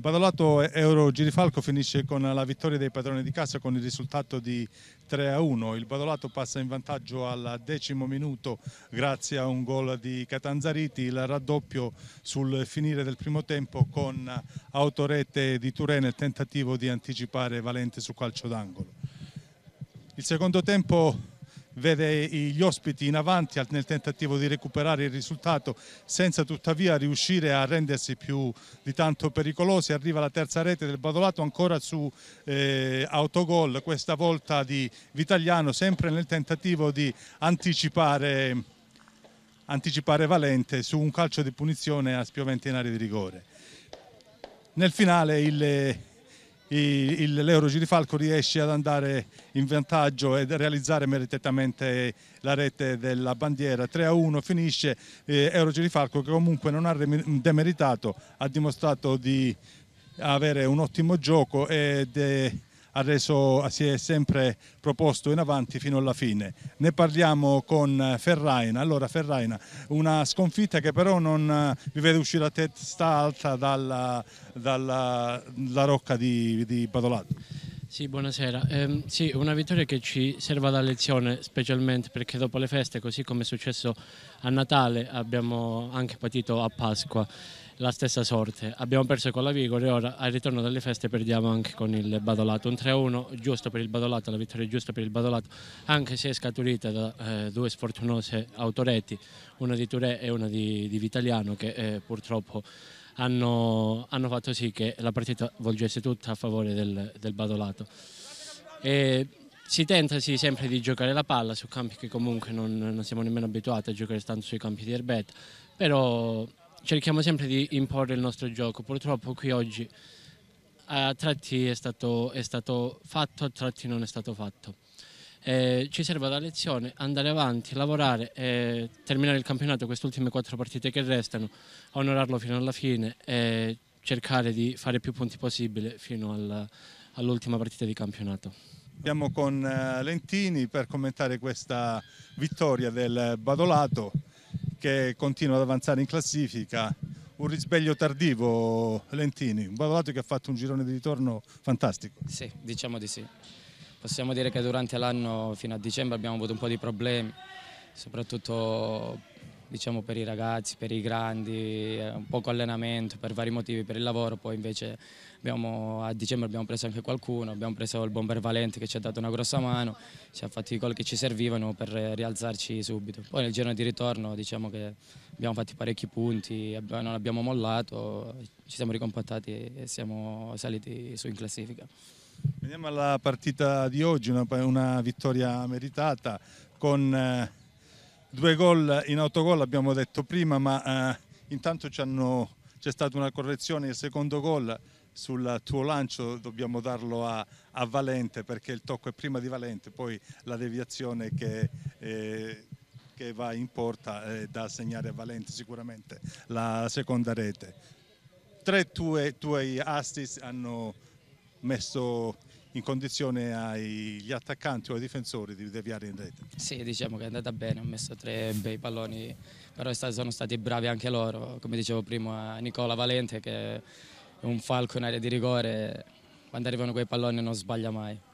Badalato Euro Girifalco finisce con la vittoria dei padroni di casa con il risultato di 3 a 1. Il Badolato passa in vantaggio al decimo minuto grazie a un gol di Catanzariti, il raddoppio sul finire del primo tempo con autorete di Turena nel tentativo di anticipare Valente su calcio d'angolo. Il secondo tempo vede gli ospiti in avanti nel tentativo di recuperare il risultato senza tuttavia riuscire a rendersi più di tanto pericolosi. Arriva la terza rete del Badolato ancora su eh, autogol, questa volta di Vitaliano, sempre nel tentativo di anticipare, anticipare Valente su un calcio di punizione a spiovente in area di rigore. Nel finale il l'Euro Girifalco riesce ad andare in vantaggio e realizzare meritatamente la rete della bandiera 3 a 1 finisce eh, Euro Girifalco che comunque non ha demeritato ha dimostrato di avere un ottimo gioco ed è ha reso, si è sempre proposto in avanti fino alla fine. Ne parliamo con Ferraina. Allora Ferraina, una sconfitta che però non eh, vi vede uscire a testa alta dalla, dalla, dalla rocca di, di Badolato. Sì, buonasera. Eh, sì, una vittoria che ci serva da lezione, specialmente perché dopo le feste, così come è successo a Natale, abbiamo anche patito a Pasqua la stessa sorte. Abbiamo perso con la Vigore e ora al ritorno dalle feste perdiamo anche con il Badolato. Un 3-1 giusto per il Badolato, la vittoria giusta per il Badolato, anche se è scaturita da eh, due sfortunose autoreti, una di Touré e una di, di Vitaliano che eh, purtroppo hanno, hanno fatto sì che la partita volgesse tutta a favore del, del Badolato. E si tenta sì, sempre di giocare la palla su campi che comunque non, non siamo nemmeno abituati a giocare tanto sui campi di erbetta, però cerchiamo sempre di imporre il nostro gioco. Purtroppo qui oggi a tratti è stato, è stato fatto, a tratti non è stato fatto. Eh, ci serve la lezione, andare avanti, lavorare, eh, terminare il campionato, queste ultime quattro partite che restano, onorarlo fino alla fine e cercare di fare più punti possibile fino al, all'ultima partita di campionato. Andiamo con eh, Lentini per commentare questa vittoria del Badolato che continua ad avanzare in classifica. Un risveglio tardivo, Lentini, un Badolato che ha fatto un girone di ritorno fantastico. Sì, diciamo di sì. Possiamo dire che durante l'anno fino a dicembre abbiamo avuto un po' di problemi, soprattutto diciamo, per i ragazzi, per i grandi, eh, un poco allenamento per vari motivi, per il lavoro, poi invece abbiamo, a dicembre abbiamo preso anche qualcuno, abbiamo preso il bomber Valente che ci ha dato una grossa mano, ci ha fatto i gol che ci servivano per rialzarci subito. Poi nel giorno di ritorno diciamo che abbiamo fatto parecchi punti, non abbiamo mollato, ci siamo ricompattati e siamo saliti su in classifica. Veniamo alla partita di oggi, una, una vittoria meritata con eh, due gol in autogol, abbiamo detto prima, ma eh, intanto c'è stata una correzione, il secondo gol sul tuo lancio dobbiamo darlo a, a, Valente perché il tocco è prima di Valente, poi la deviazione che... Eh, che va in porta eh, da segnare a Valente sicuramente la seconda rete. Tre tuoi assist hanno messo in condizione agli attaccanti o ai difensori di deviare in rete. Sì, diciamo che è andata bene, ho messo tre bei palloni, però sono stati bravi anche loro, come dicevo prima Nicola Valente che è un falco in area di rigore, quando arrivano quei palloni non sbaglia mai.